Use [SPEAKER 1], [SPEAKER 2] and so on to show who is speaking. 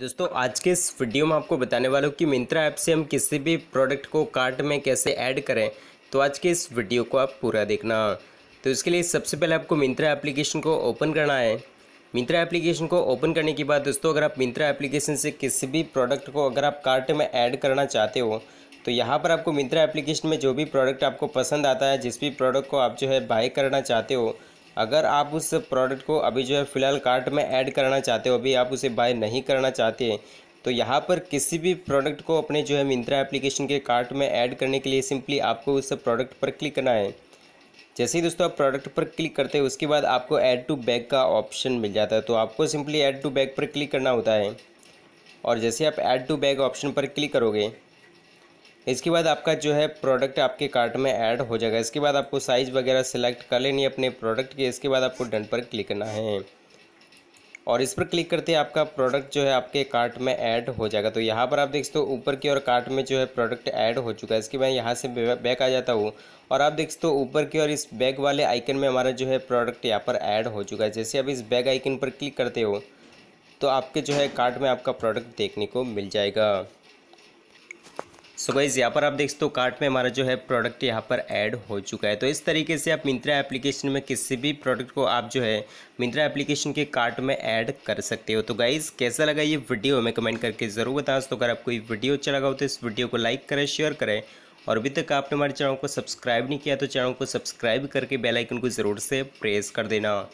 [SPEAKER 1] दोस्तों आज के इस वीडियो में आपको बताने वाला हूँ कि मिंत्रा ऐप से हम किसी भी प्रोडक्ट को कार्ट में कैसे ऐड करें तो आज के इस वीडियो को आप पूरा देखना तो इसके लिए सबसे पहले आपको मिंत्रा एप्लीकेशन को ओपन करना है मिंत्रा एप्लीकेशन को ओपन करने के बाद दोस्तों अगर आप मिंत्रा एप्लीकेशन से किसी भी प्रोडक्ट को अगर आप कार्ट में ऐड करना चाहते हो तो यहाँ पर आपको मिंत्रा एप्लीकेशन में जो भी प्रोडक्ट आपको पसंद आता है जिस भी प्रोडक्ट को आप जो है बाय करना चाहते हो अगर आप उस प्रोडक्ट को अभी जो है फ़िलहाल कार्ट में ऐड करना चाहते हो अभी आप उसे बाय नहीं करना चाहते हैं तो यहाँ पर किसी भी प्रोडक्ट को अपने जो है मिंत्रा एप्लीकेशन के कार्ट में ऐड करने के लिए सिंपली आपको उस प्रोडक्ट पर क्लिक करना है जैसे ही दोस्तों आप प्रोडक्ट पर क्लिक करते हैं उसके बाद आपको ऐड टू बैग का ऑप्शन मिल जाता है तो आपको सिंपली ऐड टू बैग पर क्लिक करना होता है और जैसे आप ऐड टू बैग ऑप्शन पर क्लिक करोगे इसके बाद आपका जो है प्रोडक्ट आपके कार्ट में ऐड हो जाएगा इसके बाद आपको साइज़ वगैरह सेलेक्ट कर लेनी है अपने प्रोडक्ट के इसके बाद आपको डन पर क्लिक करना है और इस पर क्लिक करते ही आपका प्रोडक्ट जो है आपके कार्ट में ऐड हो जाएगा तो यहाँ पर आप देख सकते हो ऊपर की ओर कार्ट में जो है प्रोडक्ट ऐड हो चुका है इसके बाद यहाँ से बैक आ जाता हूँ और आप देख सकते हो ऊपर की ओर इस बैग वाले आइकन में हमारा जो है प्रोडक्ट यहाँ पर ऐड हो चुका है जैसे आप इस बैग आइकन पर क्लिक करते हो तो आपके जो है कार्ट में आपका प्रोडक्ट देखने को मिल जाएगा सो गाइज यहाँ पर आप देख सकते हो कार्ट में हमारा जो है प्रोडक्ट यहाँ पर ऐड हो चुका है तो इस तरीके से आप मिंत्रा एप्लीकेशन में किसी भी प्रोडक्ट को आप जो है मिंत्रा एप्लीकेशन के कार्ट में ऐड कर सकते हो तो गाइज कैसा लगा ये वीडियो हमें कमेंट करके ज़रूर बताएं तो अगर आपको ये वीडियो अच्छा लगा हो तो इस वीडियो को लाइक करें शेयर करें और अभी तक आपने हमारे चैनल को सब्सक्राइब नहीं किया तो चैनल को सब्सक्राइब करके बेलाइकन को ज़रूर से प्रेस कर देना